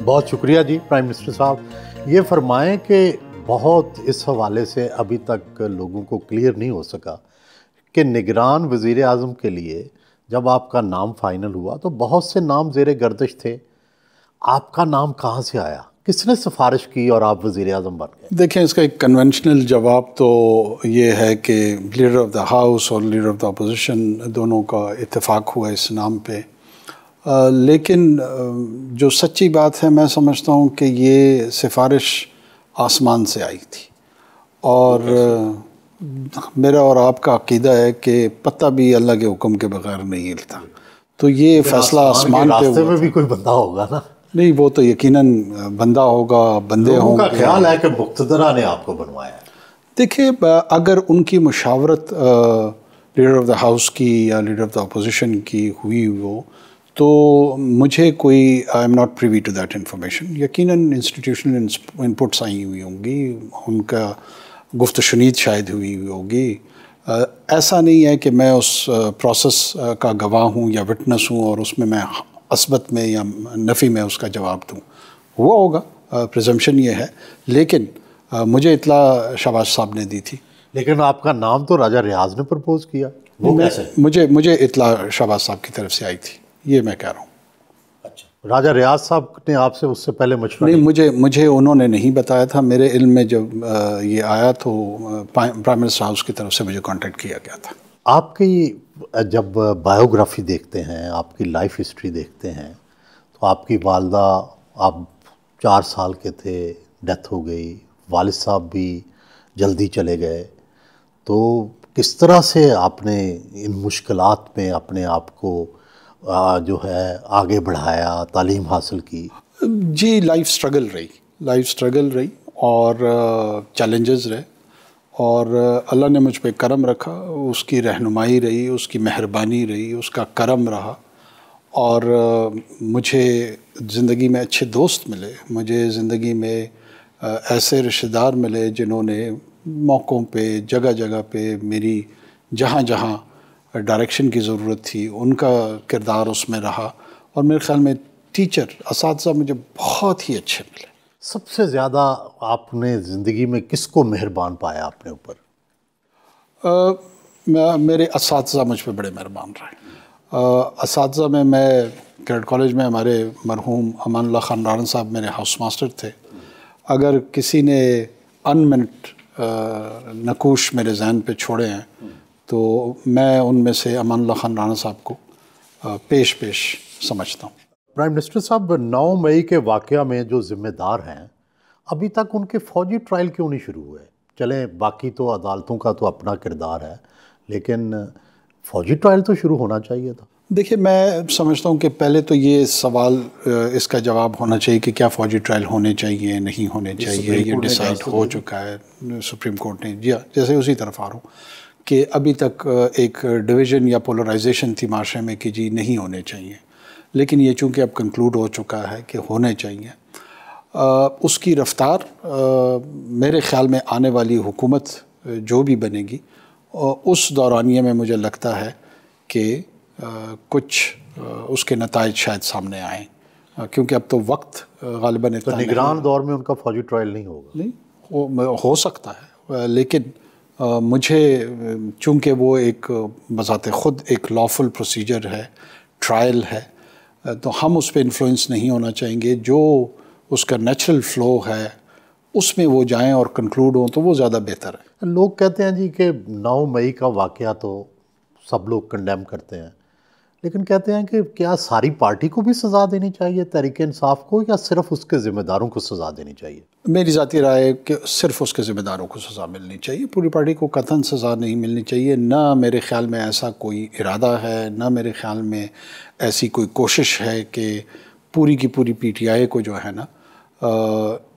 बहुत शुक्रिया जी prime minister साहब ये फरमाएं कि बहुत इस हवाले से अभी तक लोगों को क्लियर नहीं हो सका कि निगरान वज़ी अजम के लिए जब आपका नाम फाइनल हुआ तो बहुत से नाम जेर गर्दश थे आपका नाम कहाँ से आया किसने सिफारिश की और आप वज़ी अजम बन गए देखें इसका एक कन्वेंशनल जवाब तो ये है कि लीडर ऑफ़ द हाउस और लीडर ऑफ़ द अपोजिशन दोनों का इतफ़ाक़ हुआ इस नाम पर आ, लेकिन जो सच्ची बात है मैं समझता हूँ कि ये सिफारिश आसमान से आई थी और मेरा और आपका अकीदा है कि पत्ता भी अल्लाह के हुक्म के बगैर नहीं हिलता तो ये फैसला आसमान पे रास्ते में भी कोई बंदा होगा ना नहीं वो तो यकीनन बंदा होगा बंदे होंगे ख्याल है कि मुख्तरा ने आपको बनवाया देखिए अगर उनकी मशावरत लीडर ऑफ़ द हाउस की या लीडर ऑफ़ द अपोजिशन की हुई वो तो मुझे कोई I am not privy to that information यकीन इंस्टीट्यूशनल इनपुट्स आई हुई होंगी उनका गुफ्त शनीद शायद हुई हुई होगी ऐसा नहीं है कि मैं उस प्रोसेस का गवाह हूँ या विटनेस हूँ और उसमें मैं असबत में या नफ़ी में उसका जवाब दूँ हुआ होगा प्रजम्पन ये है लेकिन मुझे इतला शबाज साहब ने दी थी लेकिन आपका नाम तो राजा रियाज ने प्रपोज़ किया वो कैसे मुझे मुझे इतला शबाज साहब की तरफ से आई थी ये मैं कह रहा हूँ अच्छा राजा रियाज साहब ने आपसे उससे पहले मशवरा नहीं मुझे मुझे उन्होंने नहीं बताया था मेरे इल्म में जब ये आया तो प्राइम मिनिस्टर हाउस की तरफ से मुझे कांटेक्ट किया गया था आपकी जब बायोग्राफी देखते हैं आपकी लाइफ हिस्ट्री देखते हैं तो आपकी वालदा आप चार साल के थे डेथ हो गई वाल साहब भी जल्दी चले गए तो किस तरह से आपने इन मुश्किलात में अपने आप को जो है आगे बढ़ाया तालीम हासिल की जी लाइफ स्ट्रगल रही लाइफ स्ट्रगल रही और चैलेंजेस रहे और अल्लाह ने मुझ पर करम रखा उसकी रहनुमाई रही उसकी मेहरबानी रही उसका करम रहा और मुझे ज़िंदगी में अच्छे दोस्त मिले मुझे ज़िंदगी में ऐसे रिश्तेदार मिले जिन्होंने मौक़ों पे जगह जगह पे मेरी जहाँ जहाँ डायरेक्शन की ज़रूरत थी उनका किरदार उसमें रहा और मेरे ख्याल में टीचर इस मुझे बहुत ही अच्छे मिले सबसे ज़्यादा आपने ज़िंदगी में किसको मेहरबान पाया आपने ऊपर मेरे इस मुझ पर बड़े मेहरबान रहे इस में मैं कैडेट कॉलेज में हमारे मरहूम अमानुल्ला खान राना साहब मेरे हाउस मास्टर थे अगर किसी ने अनमिनट नकूश मेरे जहन पे छोड़े हैं तो मैं उनमें से अमानुल्ला खान राना साहब को पेश पेश समझता हूँ प्राइम मिनिस्टर साहब नौ मई के वाक़ में जो ज़िम्मेदार हैं अभी तक उनके फ़ौजी ट्रायल क्यों नहीं शुरू हुए चलें बाकी तो अदालतों का तो अपना किरदार है लेकिन फ़ौजी ट्रायल तो शुरू होना चाहिए था देखिए मैं समझता हूँ कि पहले तो ये सवाल इसका जवाब होना चाहिए कि क्या फ़ौजी ट्रायल होने चाहिए नहीं होने चाहिए ये डिसाइड हो चुका है सुप्रीम कोर्ट ने जी हाँ, जैसे उसी तरफ आ रहा हूँ कि अभी तक एक डिवीज़न या पोलराइजेशन थी माशरे में कि जी नहीं होने चाहिए लेकिन ये चूँकि अब कंक्लूड हो चुका है कि होने चाहिए आ, उसकी रफ्तार मेरे ख़्याल में आने वाली हुकूमत जो भी बनेगी उस दौरानिए में मुझे लगता है कि कुछ उसके नतज शायद सामने आएँ क्योंकि अब तो वक्त गालिबा तो निगरान दौर में उनका फौजी ट्रायल नहीं होगा नहीं हो, हो सकता है लेकिन मुझे चूँकि वो एक बज़ात ख़ुद एक लॉफुल प्रोसीजर है ट्रायल है तो हम उस पर इन्फ्लुएंस नहीं होना चाहेंगे जो उसका नेचुरल फ़्लो है उसमें वो जाएं और कंक्लूड हों तो वो ज़्यादा बेहतर है लोग कहते हैं जी कि नौ मई का वाक़ तो सब लोग कंडेम करते हैं लेकिन कहते हैं कि क्या सारी पार्टी को भी सज़ा देनी चाहिए तहरीक इंसाफ को या सिर्फ उसके ज़िम्मेदारों को सज़ा देनी चाहिए मेरी ज़ाती राय है कि सिर्फ उसके ज़िम्मेदारों को सज़ा मिलनी चाहिए पूरी पार्टी को कथन सज़ा नहीं मिलनी चाहिए ना मेरे ख्याल में ऐसा कोई इरादा है ना मेरे ख्याल में ऐसी कोई कोशिश है कि पूरी की पूरी पी टी आई को जो है ना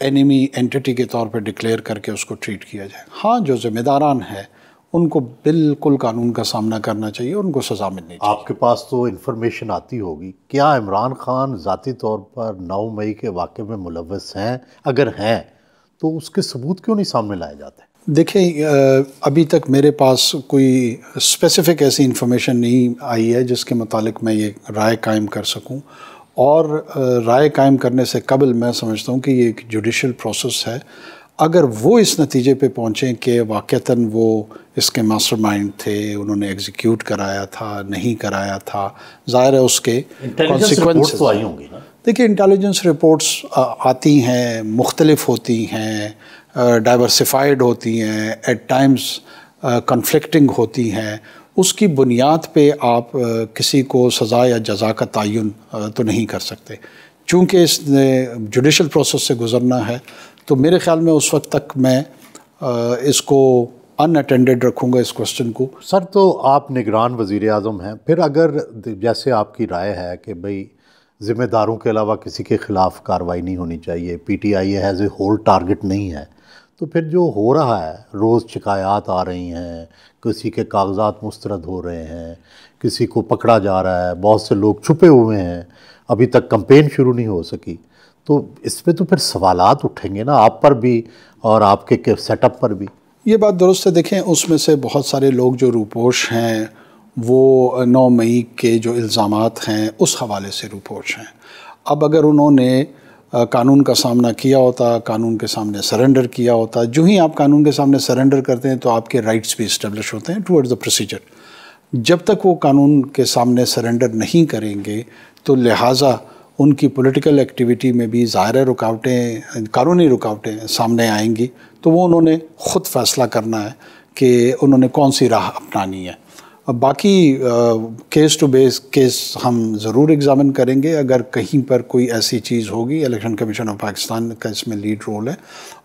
एनिमी एंटिटी के तौर पर डिक्लेयर करके उसको ट्रीट किया जाए हाँ जो ज़िम्मेदारान है उनको बिल्कुल कानून का सामना करना चाहिए उनको सज़ा मिलनी चाहिए आपके पास तो इन्फॉर्मेशन आती होगी क्या इमरान खान ज़ाती तौर पर नौ मई के वाक़े में मुलवस हैं अगर हैं तो उसके सबूत क्यों नहीं सामने लाए जाते देखिए अभी तक मेरे पास कोई स्पेसिफिक ऐसी इन्फॉर्मेशन नहीं आई है जिसके मतलब मैं ये राय कायम कर सकूँ और राय कायम करने से कबल मैं समझता हूँ कि ये एक जुडिशल प्रोसेस है अगर वो इस नतीजे पे पहुँचें कि वाक़ता वो इसके मास्टरमाइंड थे उन्होंने एग्जीक्यूट कराया था नहीं कराया था ज़ाहिर है उसके कॉन्सिक्वेंस तो आई होंगी देखिए इंटेलिजेंस रिपोर्ट्स आती हैं मुख्तलिफ होती हैं डाइवर्सिफाइड होती हैं एट टाइम्स कन्फ्लिक्टिंग होती हैं उसकी बुनियाद पे आप किसी को सज़ा या जजा का तयन तो नहीं कर सकते चूँकि इसने जुडिशल प्रोसेस से गुज़रना है तो मेरे ख्याल में उस वक्त तक मैं इसको अनअटेंडेड रखूँगा इस क्वेश्चन को सर तो आप निगरान वज़ी अजम हैं फिर अगर जैसे आपकी राय है कि भाई ज़िम्मेदारों के अलावा किसी के ख़िलाफ़ कार्रवाई नहीं होनी चाहिए P T I as a whole target नहीं है तो फिर जो हो रहा है रोज़ शिकायात आ रही हैं किसी के कागजात मुस्रद हो रहे हैं किसी को पकड़ा जा रहा है बहुत से लोग छुपे हुए हैं अभी तक कंपेन शुरू नहीं हो सकी तो इस पर तो फिर सवालत उठेंगे ना आप पर भी और आपके सेटअप पर भी ये बात दुरुस्त है देखें उसमें से बहुत सारे लोग जो रूपोश हैं वो नौ मई के जो इल्ज़ाम हैं उस हवाले से रूपोश हैं अब अगर उन्होंने कानून का सामना किया होता कानून के सामने सरेंडर किया होता जो ही आप कानून के सामने सरेंडर करते हैं तो आपके राइट्स भी इस्टेब्लिश होते हैं टूअर्ड्स द प्रोसीजर जब तक वो कानून के सामने सरेंडर नहीं करेंगे तो लिहाजा उनकी पॉलिटिकल एक्टिविटी में भी ज़ाहिर रुकावटें कानूनी रुकावटें सामने आएंगी तो वो उन्होंने ख़ुद फैसला करना है कि उन्होंने कौन सी राह अपनानी है बाकी केस टू बेस केस हम ज़रूर एग्ज़ामिन करेंगे अगर कहीं पर कोई ऐसी चीज़ होगी इलेक्शन कमीशन ऑफ पाकिस्तान का इसमें लीड रोल है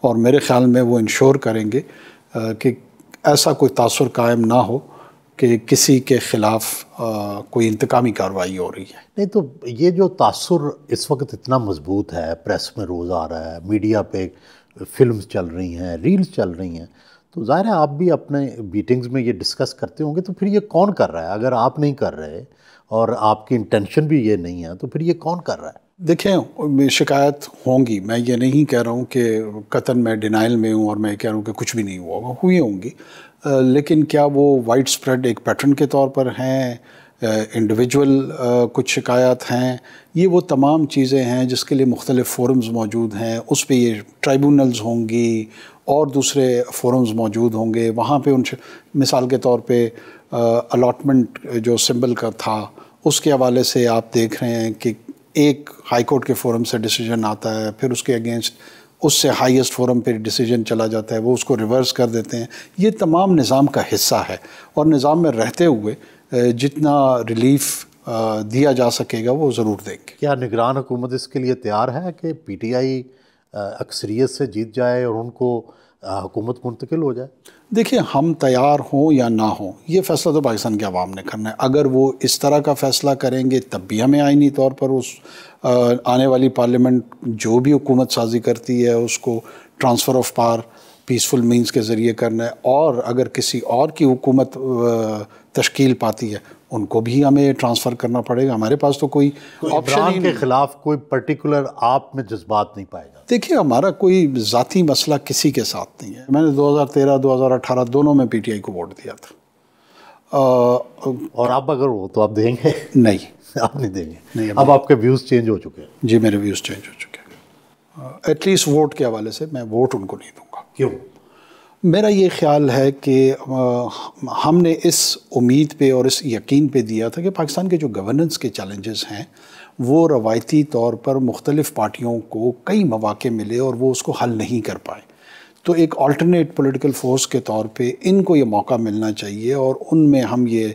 और मेरे ख़्याल में वो इंश्योर करेंगे कि ऐसा कोई तासर कायम ना हो कि किसी के ख़िलाफ़ कोई इंतकामी कार्रवाई हो रही है नहीं तो ये जो तासर इस वक्त इतना मजबूत है प्रेस में रोज़ आ रहा है मीडिया पर फिल्म्स चल रही हैं रील्स चल रही हैं तो ज़ाहिर है आप भी अपने मीटिंग्स में ये डिस्कस करते होंगे तो फिर ये कौन कर रहा है अगर आप नहीं कर रहे और आपकी इंटेंशन भी ये नहीं है तो फिर ये कौन कर रहा है देखें शिकायत होंगी मैं ये नहीं कह रहा हूँ कि कतन मैं डिनाइल में हूँ और मैं कह रहा हूँ कि कुछ भी नहीं हुआ होगा हुई होंगी लेकिन क्या वो वाइड स्प्रेड एक पैटर्न के तौर पर हैं इंडिविजुअल कुछ शिकायत हैं ये वो तमाम चीज़ें हैं जिसके लिए मुख्तलिफ़ फ़ोरम्स मौजूद हैं उस पर ये ट्राइबूनल्स होंगी और दूसरे फोरम्स मौजूद होंगे वहाँ पर उन मिसाल के तौर पर अलाटमेंट जो सिम्बल का था उसके हवाले से आप देख रहे हैं कि एक हाई कोर्ट के फोरम से डिसीजन आता है फिर उसके अगेंस्ट उससे हाईएस्ट फोरम पर डिसीजन चला जाता है वो उसको रिवर्स कर देते हैं ये तमाम निज़ाम का हिस्सा है और निज़ाम में रहते हुए जितना रिलीफ दिया जा सकेगा वो ज़रूर देंगे क्या निगरान हुकूमत इसके लिए तैयार है कि पी टी आई अक्सरीत से जीत जाए और उनको हुकूमत मुंतकिल हो जाए देखिए हम तैयार हों या ना हों ये फ़ैसला तो पाकिस्तान के आवाम ने करना है अगर वो इस तरह का फ़ैसला करेंगे तब भी हमें आइनी तौर पर उस आने वाली पार्लियामेंट जो भी हुकूमत साजी करती है उसको transfer of power peaceful means के ज़रिए करना है और अगर किसी और की हुकूमत तश्कील पाती है उनको भी हमें ट्रांसफ़र करना पड़ेगा हमारे पास तो कोई ऑप्शन के ख़िलाफ़ कोई पर्टिकुलर आप में जज्बात नहीं पाएगा देखिए हमारा कोई ज़ाती मसला किसी के साथ नहीं है मैंने 2013 2018 दोनों में पीटीआई को वोट दिया था आ, और आप अगर वो तो आप देंगे नहीं आप नहीं देंगे नहीं अब आपके व्यूज़ चेंज हो चुके हैं जी मेरे व्यूज़ चेंज हो चुके हैं एटलीस्ट वोट के हवाले से मैं वोट उनको नहीं दूंगा क्यों मेरा ये ख्याल है कि हमने इस उम्मीद पे और इस यकीन पे दिया था कि पाकिस्तान के जो गवर्नेंस के चैलेंजेस हैं वो रवायती तौर पर मुख्तलिफ़ पार्टियों को कई मौाक़े मिले और वो उसको हल नहीं कर पाए तो एक अल्टरनेट पॉलिटिकल फ़ोर्स के तौर पे इनको ये मौका मिलना चाहिए और उनमें हम ये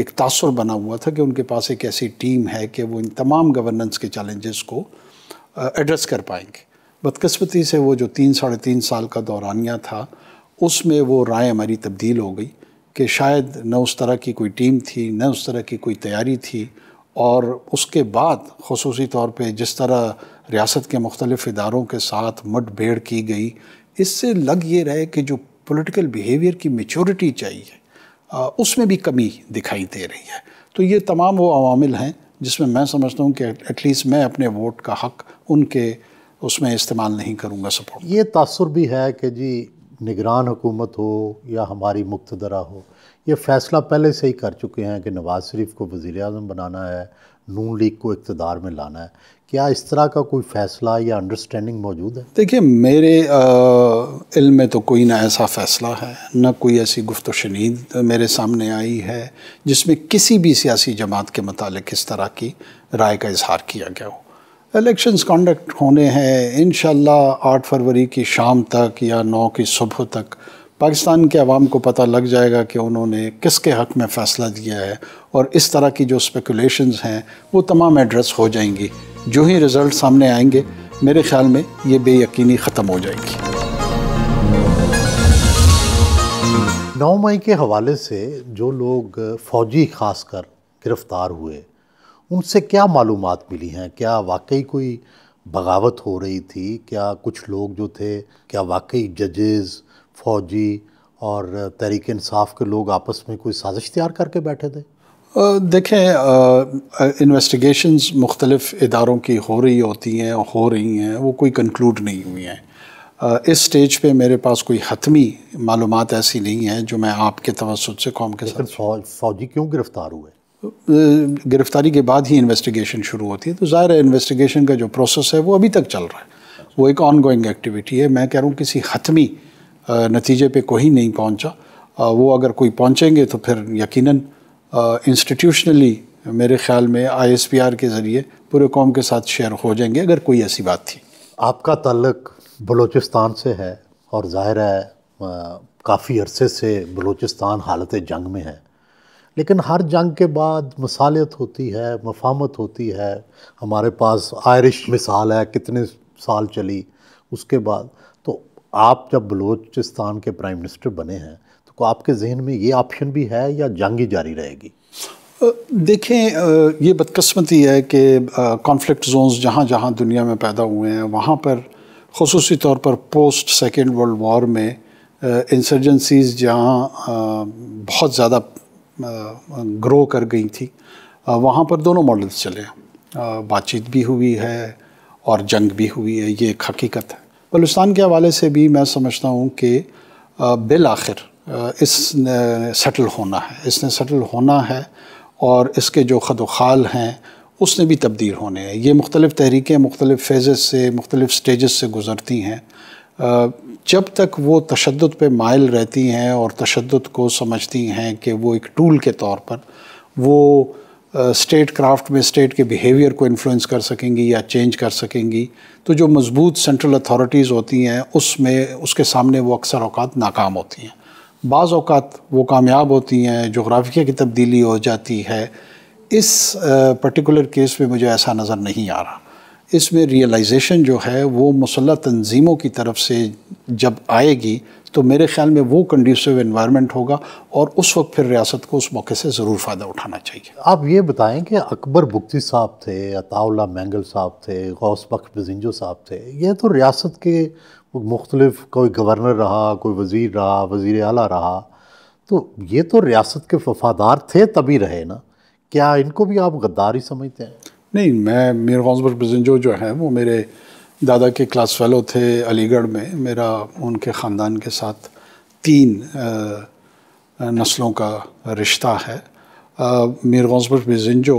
एक तासर बना हुआ था कि उनके पास एक ऐसी टीम है कि वो इन तमाम गवर्नेंस के चैलेंजेस को एड्रेस कर पाएंगे बदकस्मती से वो जो तीन साढ़े तीन साल का दौरानिया था उसमें वो राय हमारी तब्दील हो गई कि शायद न उस तरह की कोई टीम थी न उस तरह की कोई तैयारी थी और उसके बाद खसूस तौर पर जिस तरह रियासत के मुख्तलिफ इदारों के साथ भेड़ की गई इससे लग ये रहे कि जो पोलिटिकल बिहेवियर की मेचोरिटी चाहिए उसमें भी कमी दिखाई दे रही है तो ये तमाम वो अवामिल हैं जिसमें मैं समझता हूँ कि एटलीस्ट मैं अपने वोट का हक उनके उसमें इस्तेमाल नहीं करूँगा सपोर्ट ये तासर भी है कि जी निगरान हुकूमत हो या हमारी मुख्तरा हो ये फ़ैसला पहले से ही कर चुके हैं कि नवाज़ शरीफ को वज़ी अजम बनाना है नून लीग को इकतदार में लाना है क्या इस तरह का कोई फ़ैसला या अंडरस्टैंडिंग मौजूद है देखिए मेरे इल्म में तो कोई ना ऐसा फ़ैसला है ना कोई ऐसी गुफ्त शनीद मेरे सामने आई है जिसमें किसी भी सियासी जमात के मतलब इस तरह की राय का इजहार किया गया हो इलेक्शंस कंडक्ट होने हैं इन आठ फरवरी की शाम तक या नौ की सुबह तक पाकिस्तान के आवाम को पता लग जाएगा कि उन्होंने किसके हक़ में फ़ैसला दिया है और इस तरह की जो स्पेकुलेशंस हैं वो तमाम एड्रेस हो जाएंगी जो ही रिज़ल्ट सामने आएंगे मेरे ख्याल में ये बेयकीनी ख़त्म हो जाएगी नौ मई के हवाले से जो लोग फ़ौजी खासकर गिरफ़्तार हुए उनसे क्या मालूम मिली हैं क्या वाकई कोई बगावत हो रही थी क्या कुछ लोग जो थे क्या वाकई जजेस फौजी और तहरीक इंसाफ के लोग आपस में कोई साजिश तैयार करके बैठे थे देखें इन्वेस्टिगेशंस मुख्तलिफ इदारों की हो रही होती हैं हो रही हैं वो कोई कंक्लूड नहीं हुई हैं इस स्टेज पे मेरे पास कोई हतमी मालूम ऐसी नहीं है जो मैं आपके तवसत से कौम के साथ फौजी क्यों गिरफ़्तार हुए गिरफ्तारी के बाद ही इन्वेस्टिगेशन शुरू होती है तो ज़ाहिर है इन्वेस्टिगेशन का जो प्रोसेस है वो अभी तक चल रहा है वो एक ऑन गोइंग एक्टिविटी है मैं कह रहा हूँ किसी हतमी नतीजे पे कोई नहीं पहुँचा वो अगर कोई पहुँचेंगे तो फिर यकीन इंस्टीट्यूशनली मेरे ख्याल में आर के ज़रिए पूरे कौम के साथ शेयर हो जाएंगे अगर कोई ऐसी बात थी आपका तल्लक बलूचिस्तान से है और ज़ाहिर है काफ़ी अरसे से बलूचिस्तान हालत जंग में है लेकिन हर जंग के बाद मसालियत होती है मफामत होती है हमारे पास आयरिश मिसाल है कितने साल चली उसके बाद तो आप जब बलूचिस्तान के प्राइम मिनिस्टर बने हैं तो आपके जहन में ये ऑप्शन भी है या जंग ही जारी रहेगी देखें ये बदकस्मती है कि कॉन्फ्लिक्ट जोन्स जहाँ जहाँ दुनिया में पैदा हुए हैं वहाँ पर खसूस तौर पर पोस्ट सेकेंड वर्ल्ड वॉर में इंसर्जेंसीज जहाँ बहुत ज़्यादा ग्रो कर गई थी वहाँ पर दोनों मॉडल्स चले बातचीत भी हुई है और जंग भी हुई है ये एक हकीकत है बलुस्तान के हवाले से भी मैं समझता हूँ कि बिल आखिर इस सेटल होना है इसने सेटल होना है और इसके जो खदोखाल हैं उसने भी तब्दील होने हैं ये मुख्तलिफ़ तहरीकें मुख्तलिफ़ फेजेस से मुख्तलिफ़ स्टेज़ से गुज़रती हैं जब तक वो तशद पे मायल रहती हैं और तशद को समझती हैं कि वो एक टूल के तौर पर वो स्टेट क्राफ्ट में स्टेट के बिहेवियर को इन्फ्लुएंस कर सकेंगी या चेंज कर सकेंगी तो जो मजबूत सेंट्रल अथॉरिटीज़ होती हैं उसमें उसके सामने वो अक्सर अवकात नाकाम होती हैं बाज़ अवकात वो कामयाब होती हैं जोग्राफिया की तब्दीली हो जाती है इस पर्टिकुलर केस में मुझे ऐसा नज़र नहीं आ रहा इसमें रियलाइजेशन जो है वो मुसल तंजीमों की तरफ से जब आएगी तो मेरे ख्याल में वो कंड्यूसिव इन्वायरमेंट होगा और उस वक्त फिर रियासत को उस मौके से ज़रूर फ़ायदा उठाना चाहिए आप ये बताएं कि अकबर बुख्ती साहब थे अताउल्ला मैंगल साहब थे गौस बख्श बजिंजो साहब थे ये तो रियासत के मुख्तलिफ कोई गवर्नर रहा कोई वज़ीर रहा वज़ी अला रहा तो ये तो रियासत के वफादार थे तभी रहे ना क्या इनको भी आप गद्दारी समझते हैं नहीं मैं मीरवाजपुर बजंजो जो है वो मेरे दादा के क्लास फेलो थे अलीगढ़ में मेरा उनके ख़ानदान के साथ तीन नस्लों का रिश्ता है Mir गौसबर बिजिंजो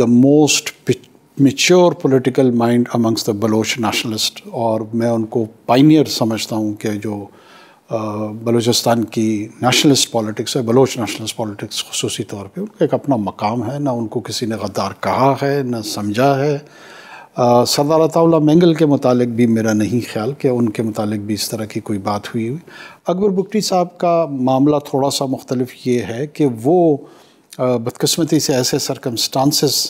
the most mature political mind amongst the Bloch nationalist और मैं उनको पाइनियर समझता हूँ कि जो बलूचिस्तान की नेशनलिस्ट पॉलिटिक्स है बलोच नेशनलिस्ट पॉलिटिक्स खसूस तौर पे उनका एक अपना मकाम है ना उनको किसी ने गद्दार कहा है ना समझा है सरदार अताउल्ला मेंगल के मुतालिक भी मेरा नहीं ख्याल कि उनके मुतालिक भी इस तरह की कोई बात हुई हुई अकबर बुकटी साहब का मामला थोड़ा सा मुख्तलफ ये है कि वो बदकस्मती से ऐसे सरकमस्टांसिस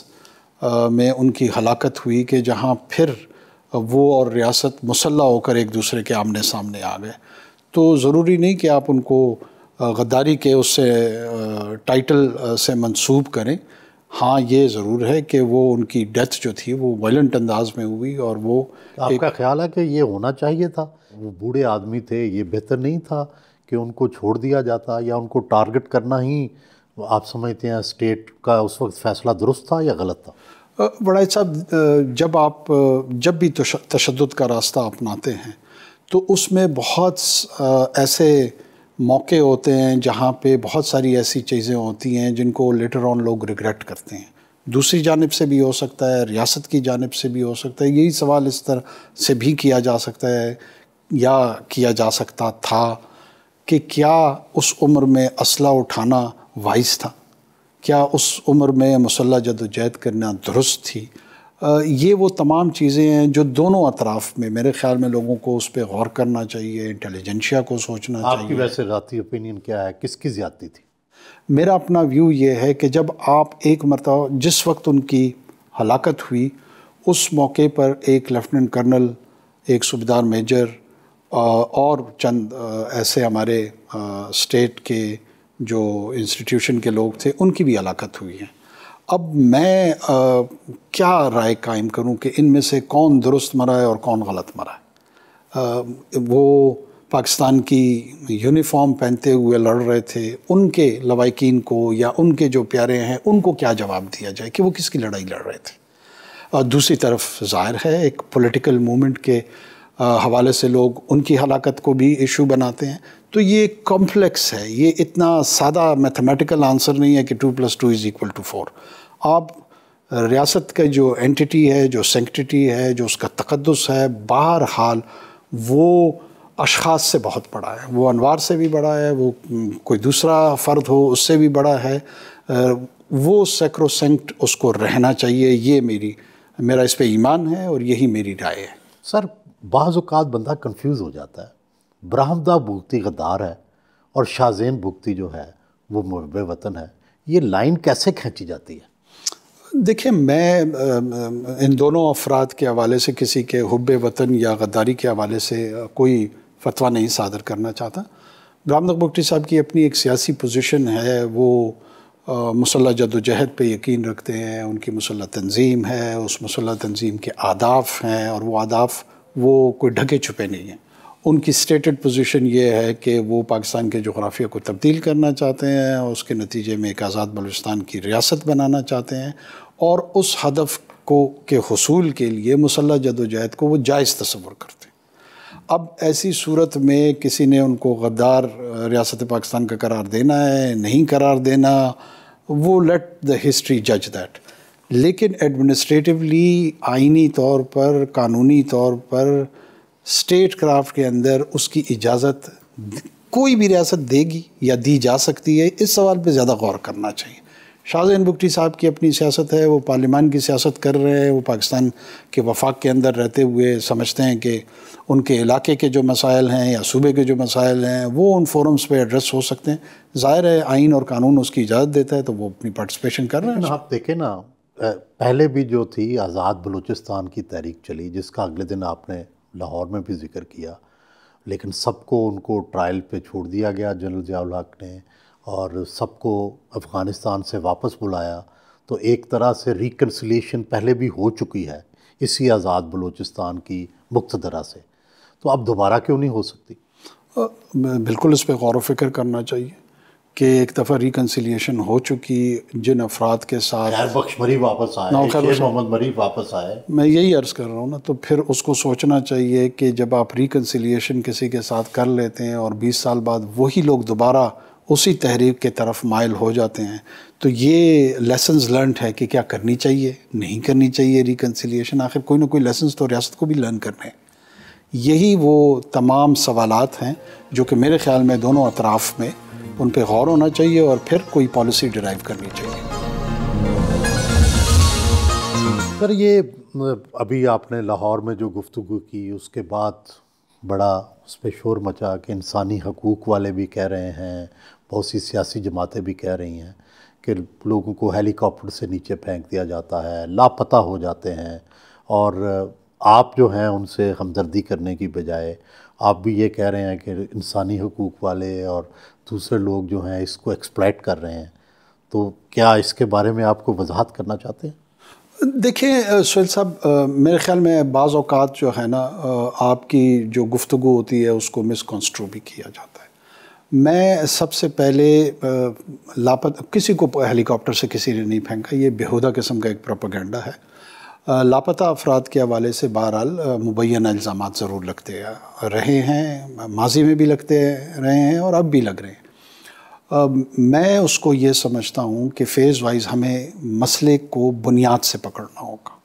में उनकी हलाकत हुई कि जहाँ फिर वो और रियासत मुसल्ला होकर एक दूसरे के आमने सामने आ गए तो ज़रूरी नहीं कि आप उनको गद्दारी के उससे टाइटल से मंसूब करें हाँ ये ज़रूर है कि वो उनकी डेथ जो थी वो वायलेंट अंदाज में हुई और वो आपका एक... ख्याल है कि ये होना चाहिए था वो बूढ़े आदमी थे ये बेहतर नहीं था कि उनको छोड़ दिया जाता या उनको टारगेट करना ही आप समझते हैं स्टेट का उस वक्त फ़ैसला दुरुस्त था या गलत था बड़ा साहब जब आप जब भी तशद का रास्ता अपनाते हैं तो उसमें बहुत ऐसे मौके होते हैं जहाँ पे बहुत सारी ऐसी चीज़ें होती हैं जिनको लेटर ऑन लोग रिग्रेट करते हैं दूसरी जानब से भी हो सकता है रियासत की जानब से भी हो सकता है यही सवाल इस तरह से भी किया जा सकता है या किया जा सकता था कि क्या उस उम्र में असला उठाना वाइस था क्या उस उम्र में मुसल्ला जदोजहद करना दुरुस्त थी ये वो तमाम चीज़ें हैं जो दोनों अतराफ़ में मेरे ख्याल में लोगों को उस पर गौर करना चाहिए इंटेलिजेंशिया को सोचना आपकी चाहिए आपकी वैसे राती ओपिनियन क्या है किसकी ज़्यादती थी मेरा अपना व्यू ये है कि जब आप एक मरतब जिस वक्त उनकी हलाकत हुई उस मौके पर एक लेफ्टिनेंट कर्नल एक सूबेदार मेजर और चंद ऐसे हमारे स्टेट के जो इंस्टीट्यूशन के लोग थे उनकी भी हलाकत हुई है अब मैं आ, क्या राय कायम करूं कि इनमें से कौन दुरुस्त मरा है और कौन गलत मरा है वो पाकिस्तान की यूनिफॉर्म पहनते हुए लड़ रहे थे उनके लवाकिन को या उनके जो प्यारे हैं उनको क्या जवाब दिया जाए कि वो किसकी लड़ाई लड़ रहे थे और दूसरी तरफ जाहिर है एक पॉलिटिकल मूवमेंट के हवाले से लोग उनकी हलाकत को भी इशू बनाते हैं तो ये कॉम्प्लेक्स है ये इतना सादा मैथमेटिकल आंसर नहीं है कि two plus two is equal to four आप रियासत का जो एंटिटी है जो सेंटिटी है जो उसका तकदस है बहर हाल वो अशास से बहुत बड़ा है वो अनवार से भी बड़ा है वो कोई दूसरा फ़र्द हो उससे भी बड़ा है वो सेक्रोसेंक्ट उसको रहना चाहिए ये मेरी मेरा इस पर ईमान है और यही मेरी राय है सर बाज़ात बंदा कन्फ्यूज़ हो जाता है ब्राहमदा भुगती गद्दार है और शाहजेन भुगती जो है वो मुरब वतन है ये लाइन कैसे खींची जाती है देखिए मैं इन दोनों अफराद के हवाले से किसी के हब वतन या गद्दारी के हवाले से कोई फतवा नहीं सादर करना चाहता राम नकबी साहब की अपनी एक सियासी पोजीशन है वो मुसल्ह जदोजहद पे यकीन रखते हैं उनकी मुसल्ह तंजीम है उस मुसल्ह तंजीम के आदाफ हैं और वो आदाफ वो कोई ढके छुपे नहीं हैं उनकी स्टेटेड पोजीशन ये है कि वो पाकिस्तान के जोग्राफिया को तब्दील करना चाहते हैं और उसके नतीजे में एक आज़ाद बलूचिस्तान की रियासत बनाना चाहते हैं और उस हदफ को के हसूल के लिए मुसल्ह जदोजहद को वो जायज़ तस्वर करते हैं अब ऐसी सूरत में किसी ने उनको गद्दार रियासत पाकिस्तान का करार देना है नहीं करार देना वो लेट द हिस्ट्री जज दैट लेकिन एडमिनिस्ट्रेटिवली आइनी तौर पर कानूनी तौर पर स्टेट क्राफ्ट के अंदर उसकी इजाज़त कोई भी रियासत देगी या दी जा सकती है इस सवाल पे ज़्यादा गौर करना चाहिए शाहजहन बुगटी साहब की अपनी सियासत है वो पार्लियामान की सियासत कर रहे हैं वो पाकिस्तान के वफाक के अंदर रहते हुए समझते हैं कि उनके इलाके के जो मसाइल हैं या सूबे के जो मसाइल हैं वो उन फोरम्स पे एड्रेस हो सकते हैं ज़ाहिर है आइन और कानून उसकी इजाज़त देता है तो वो अपनी पार्टिसिपेशन कर रहे हैं आप देखें ना पहले भी जो थी आज़ाद बलूचिस्तान की तहरीक चली जिसका अगले दिन आपने लाहौर में भी जिक्र किया लेकिन सबको उनको ट्रायल पे छोड़ दिया गया जनरल जियाउल हक ने और सबको अफ़गानिस्तान से वापस बुलाया तो एक तरह से रिकनसलेशन पहले भी हो चुकी है इसी आज़ाद बलूचिस्तान की मुख्तरा दरा से तो अब दोबारा क्यों नहीं हो सकती बिल्कुल इस पर गौर व फिक्र करना चाहिए कि एक दफ़ा रिकनसिलियेशन हो चुकी जिन अफराद के साथ बख्श मरी वापस आए मोहम्मद मरी वापस आए मैं यही अर्ज़ कर रहा हूँ ना तो फिर उसको सोचना चाहिए कि जब आप रिकनसिलियेशन किसी के साथ कर लेते हैं और 20 साल बाद वही लोग दोबारा उसी तहरीक के तरफ माइल हो जाते हैं तो ये लेसन लर्नड है कि क्या करनी चाहिए नहीं करनी चाहिए रिकनसिलियेशन आखिर कोई ना कोई लेसन तो रियासत को भी लर्न करने हैं यही वो तमाम सवालत हैं जो कि मेरे ख्याल में दोनों अतराफ़ में उन पर गौर होना चाहिए और फिर कोई पॉलिसी डिराइव करनी चाहिए सर ये अभी आपने लाहौर में जो गुफ्तु की उसके बाद बड़ा उस पर शोर मचा कि इंसानी हकूक़ वाले भी कह रहे हैं बहुत सी सियासी जमातें भी कह रही हैं कि लोगों को हेलीकॉप्टर से नीचे फेंक दिया जाता है लापता हो जाते हैं और आप जो हैं उनसे हमदर्दी करने की बजाय आप भी ये कह रहे हैं कि इंसानी हकूक़ वाले और दूसरे लोग जो हैं इसको एक्सप्लाइट कर रहे हैं तो क्या इसके बारे में आपको वजाहत करना चाहते हैं देखिए सुहेल साहब मेरे ख्याल में बाज़ अवकात जो है ना आपकी जो गुफ्तु होती है उसको मिसकॉन्स्ट्रू भी किया जाता है मैं सबसे पहले लापत किसी को हेलीकॉप्टर से किसी ने नहीं फेंका ये बेहुदा किस्म का एक प्रोपागेंडा है लापता अफराद के हवाले से बहरहाल मुबैना इल्ज़ाम ज़रूर लगते रहे हैं माजी में भी लगते रहे हैं और अब भी लग रहे हैं मैं उसको ये समझता हूँ कि फ़ेज़ वाइज हमें मसले को बुनियाद से पकड़ना होगा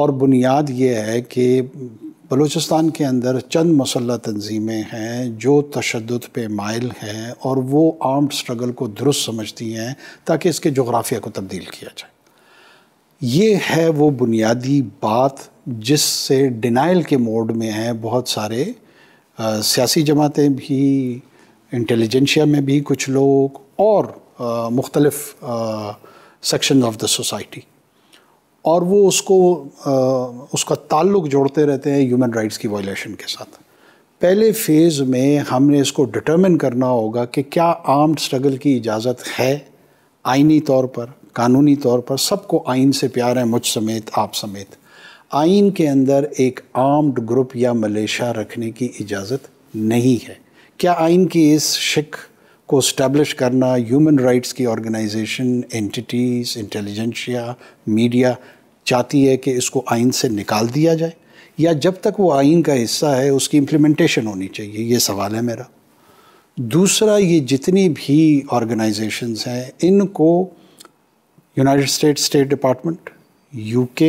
और बुनियाद ये है कि बलूचिस्तान के अंदर चंद मसल तंजीमें हैं जो तशद पे मायल हैं और वो आर्म्ड स्ट्रगल को दुरुस्त समझती हैं ताकि इसके जोग्राफिया को तब्दील किया जाए ये है वो बुनियादी बात जिससे डिनाइल के मोड में हैं बहुत सारे सियासी जमातें भी इंटेलिजेंशिया में भी कुछ लोग और मुख्तलफ़ सेक्शन ऑफ द सोसाइटी और वो उसको आ, उसका ताल्लुक जोड़ते रहते हैं ह्यूमन राइट्स की वायलेशन के साथ पहले फेज़ में हमने इसको डिटर्मिन करना होगा कि क्या आर्म्ड स्ट्रगल की इजाज़त है आइनी तौर पर कानूनी तौर पर सबको आइन से प्यार है मुझ समेत आप समेत आइन के अंदर एक आर्म्ड ग्रुप या मलेशिया रखने की इजाज़त नहीं है क्या आइन की इस शिक को इस्टेब्लिश करना ह्यूमन राइट्स की ऑर्गेनाइजेशन एंटिटीज़ इंटेलिजेंशिया मीडिया चाहती है कि इसको आइन से निकाल दिया जाए या जब तक वो आइन का हिस्सा है उसकी इम्प्लीमेंटेशन होनी चाहिए ये सवाल है मेरा दूसरा ये जितनी भी ऑर्गेनाइजेशंस हैं इनको United State State Department UK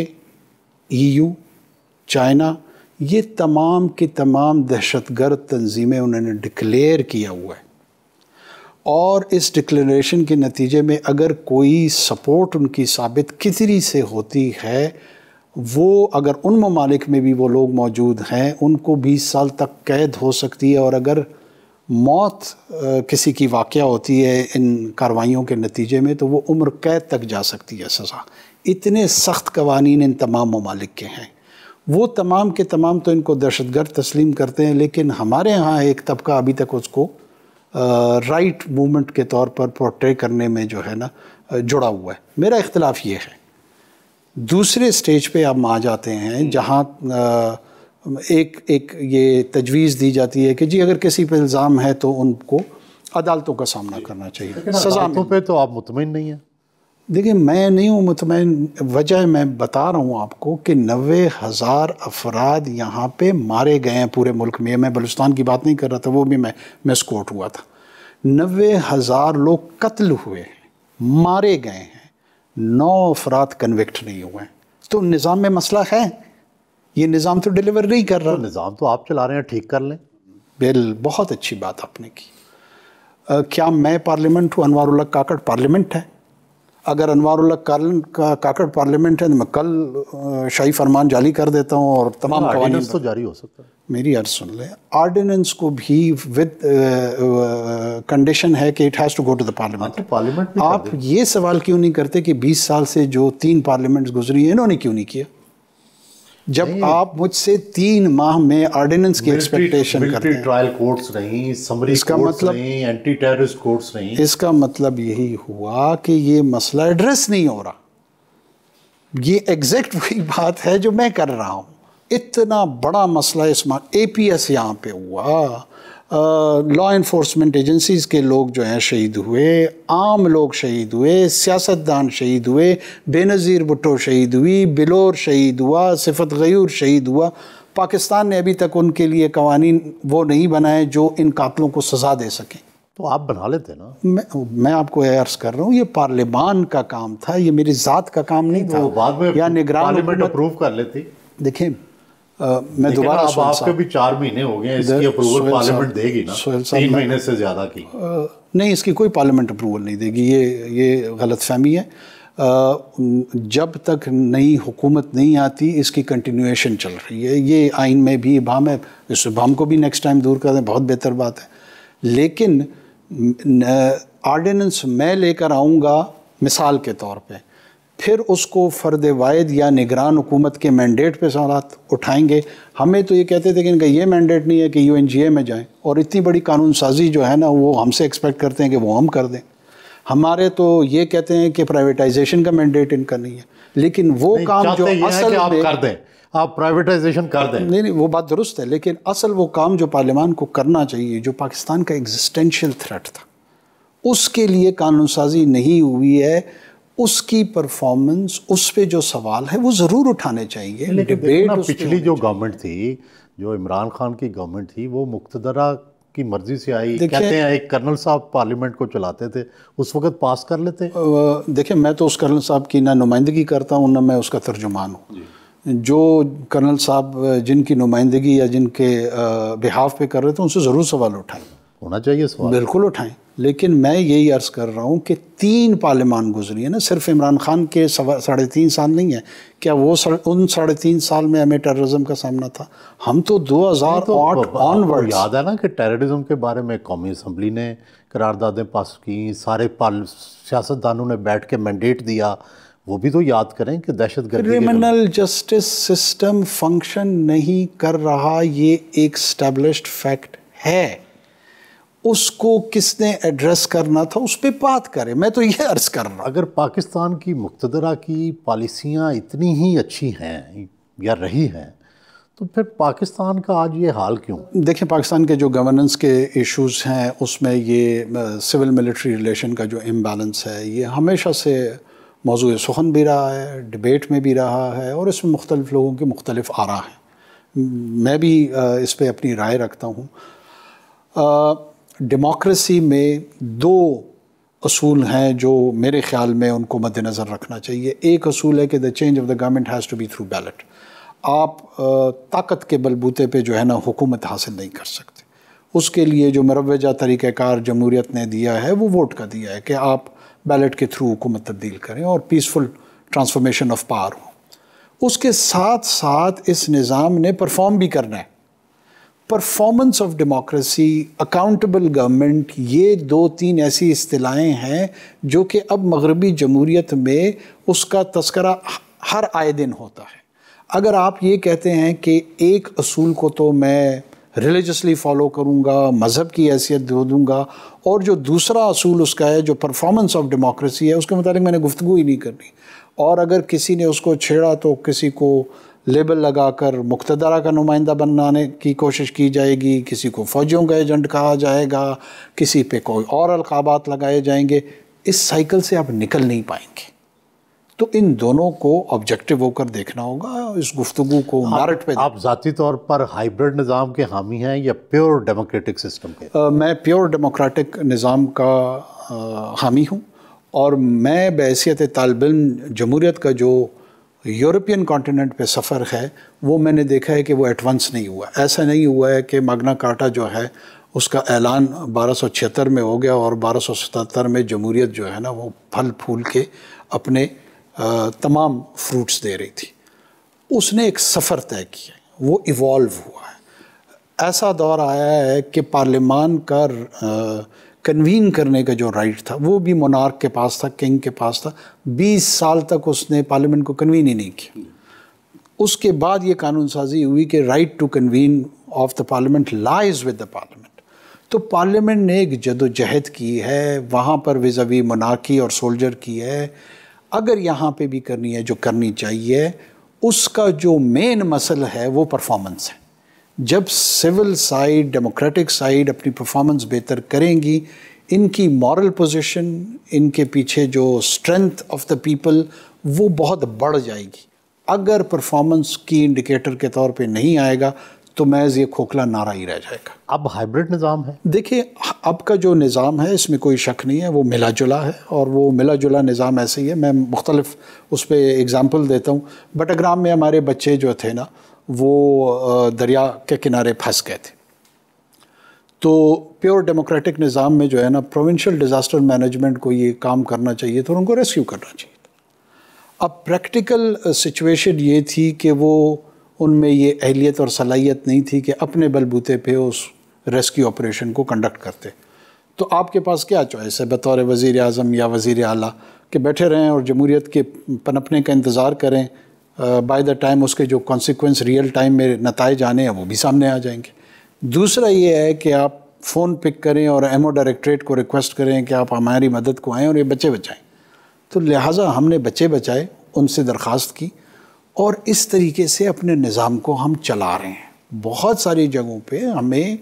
EU China ये तमाम की तमाम दहशत गर्द तंजीमें उन्होंने डिक्लेयर किया हुआ है और इस डिक्लेरेशन के नतीजे में अगर कोई सपोर्ट उनकी साबित कितनी से होती है वो अगर उन ममालिक में भी वो लोग मौजूद हैं उनको बीस साल तक कैद हो सकती है और अगर मौत किसी की वाक़ होती है इन कार्रवाइयों के नतीजे में तो वो उम्र कैद तक जा सकती है सज़ा इतने सख्त कवानी इन तमाम ममालिक के हैं वो तमाम के तमाम तो इनको दहशत गर्द तस्लीम करते हैं लेकिन हमारे यहाँ एक तबका अभी तक उसको राइट मूवमेंट के तौर पर प्रोटे करने में जो है ना जुड़ा हुआ है मेरा इख्तलाफ ये है दूसरे स्टेज पे हम आ जाते हैं हम्म। जहाँ एक एक ये तजवीज़ दी जाती है कि जी अगर किसी पर इल्ज़ाम है तो उनको अदालतों का सामना करना चाहिए सजा पे तो आप मुतमिन नहीं हैं देखिए मैं नहीं हूँ मुतमिन वजह मैं बता रहा हूँ आपको कि नबे हज़ार अफराद यहाँ पे मारे गए हैं पूरे मुल्क में मैं बलुस्तान की बात नहीं कर रहा था वो भी मैं मिसकोट हुआ था नबे हज़ार लोग कत्ल हुए हैं मारे गए हैं नौ अफराद कन्विक्ट नहीं हुए हैं तो निज़ाम में मसला है ये निज़ाम तो डिलीवर नहीं कर रहा तो निज़ाम तो आप चला रहे हैं ठीक कर लें बिल बहुत अच्छी बात आपने की आ, क्या मैं पार्लियामेंट हूँ अनवारुल्ला काकड़ पार्लियामेंट है अगर अनवारुल्ला का, काकड़ पार्लियामेंट है तो मैं कल शाही फरमान जारी कर देता हूँ और तमाम हाँ, तो जारी हो सकता है मेरी अर्ज सुन लें आर्डिनेंस को भी विद कंडीशन है कि it has to go to the parliament parliament आप ये सवाल क्यों नहीं करते कि 20 साल से जो तीन पार्लियामेंट्स गुजरी हैं इन्होंने क्यों नहीं किया जब आप मुझसे तीन माह में ऑर्डिनेंस की एक्सपेक्टेशन करते हैं ट्रायल कोर्ट्स नहीं समरी इसका मतलब नहीं एंटी टेररिस्ट कोर्ट्स नहीं इसका मतलब यही हुआ कि ये मसला एड्रेस नहीं हो रहा ये एग्जैक्ट वही बात है जो मैं कर रहा हूँ इतना बड़ा मसला इस ए पी एस यहाँ पे हुआ लॉ इन्फोर्समेंट एजेंसीज़ के लोग जो हैं शहीद हुए आम लोग शहीद हुए सियासतदान शहीद हुए बेनज़ीर भुट्टो शहीद हुई बिलोर शहीद हुआ सिफत गयूर शहीद हुआ पाकिस्तान ने अभी तक उनके लिए कवानीन वो नहीं बनाए जो इन कातलों को सज़ा दे सकें तो आप बना लेते ना मैं मैं आपको अर्ज कर रहा हूँ ये पार्लियामान का काम था ये मेरी ज़ात का काम नहीं था या निगरान अप्रूव कर लेती देखिए आ, मैं दोबारा अब आपके भी चार महीने हो गए इसकी अप्रूवल पार्लियामेंट देगी ना तीन महीने से ज़्यादा की आ, नहीं इसकी कोई पार्लियामेंट अप्रूवल नहीं देगी ये ये गलत फहमी है आ, जब तक नई हुकूमत नहीं आती इसकी कंटिन्यूएशन चल रही है ये आइन में भी भाम है इस भाम को भी नेक्स्ट टाइम दूर कर दें बहुत बेहतर बात है लेकिन ऑर्डिनेंस मैं लेकर आऊँगा मिसाल के तौर पर फिर उसको फ़र्द वायद या निगरान हुकूमत के मैंडेट पे सवाल उठाएंगे हमें तो ये कहते थे कि इनका ये मैंडेट नहीं है कि यू एन जी ए में जाएँ और इतनी बड़ी कानून साजी जो है ना वो हमसे एक्सपेक्ट करते हैं कि वो हम कर दें हमारे तो ये कहते हैं कि प्राइवेटाइजेशन का मैंडेट इनका नहीं है लेकिन वो काम जो असल आप कर दें आप प्राइवेटाइजेशन कर दें नहीं नहीं वो बात दुरुस्त है लेकिन असल वो काम जो पार्लियामान को करना चाहिए जो पाकिस्तान का एग्जिस्टेंशियल थ्रेट था उसके लिए कानून साजी नहीं हुई है उसकी परफॉर्मेंस उस पर जो सवाल है वो ज़रूर उठाने चाहिए लेकिन डिबेट पिछली जो गवर्नमेंट थी जो इमरान खान की गवर्नमेंट थी वो मुख्तरा की मर्जी से आई कहते हैं एक कर्नल साहब पार्लियामेंट को चलाते थे उस वक्त पास कर लेते देखिए मैं तो उस कर्नल साहब की ना नुमाइंदगी करता हूँ ना मैं उसका तर्जुमान हूँ जो कर्नल साहब जिनकी नुमाइंदगी या जिनके बिहाफ पे कर रहे थे उनसे ज़रूर सवाल उठाएं होना चाहिए सवाल बिल्कुल उठाएं लेकिन मैं यही अर्ज़ कर रहा हूँ कि तीन पार्लियमान गुजरी है ना सिर्फ इमरान खान के साढ़े तीन साल नहीं है क्या वो सड़, उन साढ़े तीन साल में हमें टेररिज्म का सामना था हम तो 2008 तो ऑनवर्ड याद है ना कि टेररिज्म के बारे में कौमी असम्बली ने करारदादें पास की सारे पाल सियासतदानों ने बैठ के मैंडेट दिया वो भी तो याद करें कि दहशत क्रिमिनल जस्टिस सिस्टम फंक्शन नहीं कर रहा ये एक स्टेब्लिश फैक्ट है उसको किसने एड्रेस करना था उस पर बात करें मैं तो ये अर्ज़ कर रहा अगर पाकिस्तान की मुख्तरा की पॉलिसियाँ इतनी ही अच्छी हैं या रही हैं तो फिर पाकिस्तान का आज ये हाल क्यों देखिए पाकिस्तान के जो गवर्नेंस के इश्यूज हैं उसमें ये सिविल मिलिट्री रिलेशन का जो इम्बैलेंस है ये हमेशा से मौजू सुखन भी रहा है डिबेट में भी रहा है और इसमें मुख्तलिफ़ लोगों के मुख्तलिफ आरा हैं मैं भी इस पर अपनी राय रखता हूँ डेमोक्रेसी में दो असूल हैं जो मेरे ख्याल में उनको मद्देनज़र रखना चाहिए एक असूल है कि the change of the government has to be through ballot आप ताकत के बलबूते पे जो है ना हुकूमत हासिल नहीं कर सकते उसके लिए जो मरवजा तरीक़ार जमहूरीत ने दिया है वो वोट का दिया है कि आप बैलेट के थ्रू हुकूमत तब्दील करें और पीसफुल ट्रांसफॉर्मेशन ऑफ पार हो उसके साथ साथ इस निज़ाम ने परफॉर्म भी करना है performance of democracy accountable government ये दो तीन ऐसी असलाहें हैं जो कि अब मगरबी जमूरीत में उसका तस्करा हर आए दिन होता है अगर आप ये कहते हैं कि एक असूल को तो मैं रिलीजसली फॉलो करूँगा मज़हब की हैसियत दे दूँगा और जो दूसरा असूल उसका है जो परफॉर्मेंस ऑफ डेमोक्रेसी है उसके मतलब मैंने गुफ्तु ही नहीं करनी और अगर किसी ने उसको छेड़ा तो किसी को लेबल लगाकर मुख्तरा का नुमाइंदा बनाने की कोशिश की जाएगी किसी को फ़ौजियों का एजेंट कहा जाएगा किसी पे कोई और अलकाबात लगाए जाएंगे इस साइकिल से आप निकल नहीं पाएंगे तो इन दोनों को ऑब्जेक्टिव होकर देखना होगा इस गुफ्तु को मार्ट पे आप ज़ाती तौर पर हाइब्रिड निज़ाम के हामी हैं या प्योर डेमोक्रेटिक सिस्टम के आ, मैं प्योर डेमोक्रेटिक निज़ाम का आ, हामी हूँ और मैं बहसीत तालबिल जमहूरीत का जो यूरोपियन कॉन्टिनेंट पे सफ़र है वो मैंने देखा है कि वो एडवांस नहीं हुआ ऐसा नहीं हुआ है कि मगना काटा जो है उसका ऐलान बारह में हो गया और बारह में जमहूरीत जो है ना वो फल फूल के अपने तमाम फ्रूट्स दे रही थी उसने एक सफ़र तय किया वो इवॉल्व हुआ है ऐसा दौर आया है कि पार्लियामान का कन्वीन करने का जो राइट था वो भी मोनार्क के पास था किंग के पास था 20 साल तक उसने पार्लियामेंट को कन्वीन ही नहीं किया उसके बाद ये कानून साजी हुई कि right to convene of the parliament lies with the parliament तो पार्लियामेंट ने एक जदोजहद की है वहाँ पर विजवी मोनार्की और सोल्जर की है अगर यहाँ पे भी करनी है जो करनी चाहिए उसका जो मेन मसल है वो परफॉर्मेंस है जब सिविल साइड डेमोक्रेटिक साइड अपनी परफॉर्मेंस बेहतर करेंगी इनकी मॉरल पोजीशन इनके पीछे जो स्ट्रेंथ ऑफ द पीपल वो बहुत बढ़ जाएगी अगर परफॉर्मेंस की इंडिकेटर के तौर पे नहीं आएगा तो मैज़ ये खोखला नारा ही रह जाएगा अब हाइब्रिड निज़ाम है देखिए अब का जो निज़ाम है इसमें कोई शक नहीं है वो मिला जुला है और वो मिला जुला निज़ाम ऐसे ही है मैं मुख्तलिफ उस पर एग्ज़ाम्पल देता हूँ बटग्राम में हमारे बच्चे जो थे ना वो दरिया के किनारे फंस गए थे तो प्योर डेमोक्रेटिक निज़ाम में जो है ना प्रोविंशियल डिज़ास्टर मैनेजमेंट को ये काम करना चाहिए था और उनको रेस्क्यू करना चाहिए था अब प्रैक्टिकल सिचुएशन ये थी कि वो उनमें ये अहलियत और सलाहियत नहीं थी कि अपने बलबूते पे उस रेस्क्यू ऑपरेशन को कंडक्ट करते तो आपके पास क्या चॉइस है बतौर वज़ी अजम या वज़ी अली के बैठे रहें और जमहूरीत के पनपने का इंतज़ार करें बाय द टाइम उसके जो कॉन्सिक्वेंस रियल टाइम में नतज आने हैं वो भी सामने आ जाएंगे दूसरा ये है कि आप फ़ोन पिक करें और एमओ डायरेक्ट्रेट को रिक्वेस्ट करें कि आप हमारी मदद को आएँ और ये बच्चे बचाएँ तो लिहाजा हमने बच्चे बचाए उनसे दरख्वास्त की और इस तरीके से अपने निज़ाम को हम चला रहे हैं बहुत सारी जगहों पे हमें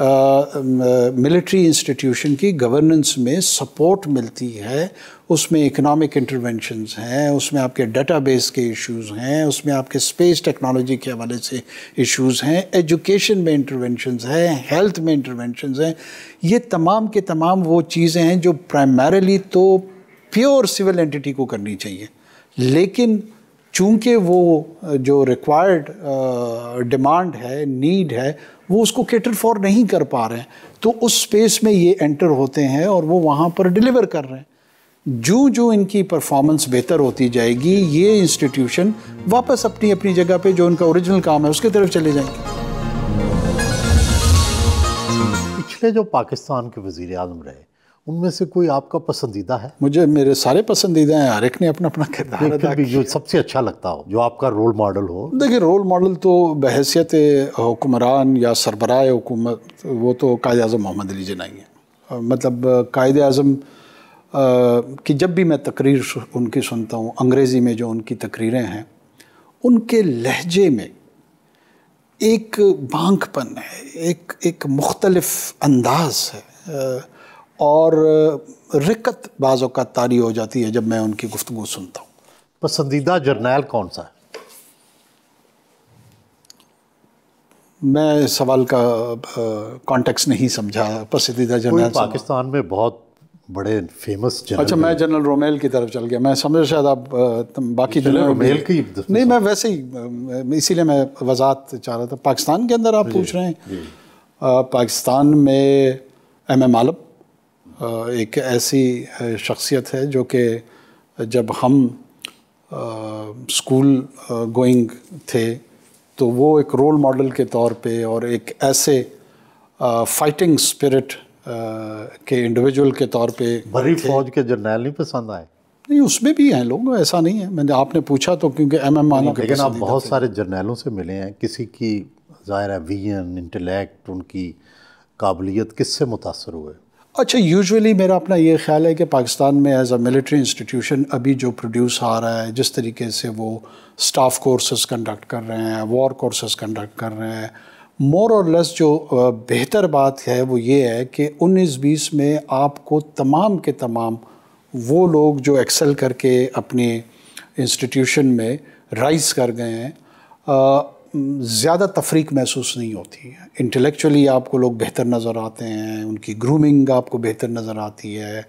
मिलिट्री इंस्टीट्यूशन की गवर्नेंस में सपोर्ट मिलती है उसमें इकोनॉमिक इंटरवेंशंस हैं उसमें आपके डेटाबेस के इश्यूज हैं उसमें आपके स्पेस टेक्नोलॉजी के हवाले से इश्यूज हैं एजुकेशन में इंटरवेंशंस हैं हेल्थ में इंटरवेंशंस हैं ये तमाम के तमाम वो चीज़ें हैं जो प्राइमरली तो प्योर सिविल एंटिटी को करनी चाहिए लेकिन चूंकि वो जो रिक्वायर्ड डिमांड है नीड है वो उसको केटर फॉर नहीं कर पा रहे हैं तो उस स्पेस में ये एंटर होते हैं और वो वहाँ पर डिलीवर कर रहे हैं जो जो इनकी परफॉर्मेंस बेहतर होती जाएगी ये इंस्टीट्यूशन वापस अपनी अपनी जगह पे जो उनका ओरिजिनल काम है उसके तरफ चले जाएंगे पिछले जो पाकिस्तान के वजीर आजम रहे उनमें से कोई आपका पसंदीदा है मुझे मेरे सारे पसंदीदा हैं हर एक ने अपना अपना किरदार जो सबसे अच्छा लगता हो जो आपका रोल मॉडल हो देखिए रोल मॉडल तो बहसीत हुक्मरान या सरबराह हुकूमत वो तो कायद अजम मोहम्मद अली जनाई ही है मतलब कायद अजम की जब भी मैं तकरीर उनकी सुनता हूँ अंग्रेज़ी में जो उनकी तकरीरें हैं उनके लहजे में एक बांकपन है एक एक मुख्तलफ अंदाज है और रिकत बाज़ों का तारी हो जाती है जब मैं उनकी गुफ्तु सुनता हूँ पसंदीदा जर्नैल कौन सा है मैं सवाल का कॉन्टेक्स्ट नहीं समझा पसंदीदा जर्नैल पाकिस्तान में बहुत बड़े फेमस जनरल अच्छा मैं जनरल रोमेल की तरफ चल गया मैं समझ शायद आप बाकी जनरल रोमेल की नहीं मैं वैसे ही इसीलिए मैं वजात चाह रहा था पाकिस्तान के अंदर आप पूछ रहे हैं पाकिस्तान में एम एम आलम एक ऐसी शख्सियत है जो कि जब हम स्कूल गोइंग थे तो वो एक रोल मॉडल के तौर पे और एक ऐसे फाइटिंग स्पिरिट के इंडिविजुअल के तौर पे भरी फौज के जर्नैल नहीं पसंद आए नहीं उसमें भी हैं लोग ऐसा नहीं है मैंने आपने पूछा तो क्योंकि एम एम आना लेकिन आप बहुत सारे जर्नैलों से मिले हैं किसी की ज़ाहिर है विजन इंटेलेक्ट उनकी काबिलियत किससे मुतासर हुए अच्छा यूजुअली मेरा अपना ये ख्याल है कि पाकिस्तान में एज अ मिलिट्री इंस्टीट्यूशन अभी जो प्रोड्यूस आ रहा है जिस तरीके से वो स्टाफ कोर्सेज कंडक्ट कर रहे हैं वॉर कोर्सेज कंडक्ट कर रहे हैं मोर और लेस जो बेहतर बात है वो ये है कि उन्नीस बीस में आपको तमाम के तमाम वो लोग जो एक्सेल करके अपने इंस्टीट्यूशन में राइज कर गए हैं ज़्यादा तफरीक महसूस नहीं होती है इंटेलेक्चुअली आपको लोग बेहतर नज़र आते हैं उनकी ग्रूमिंग आपको बेहतर नज़र आती है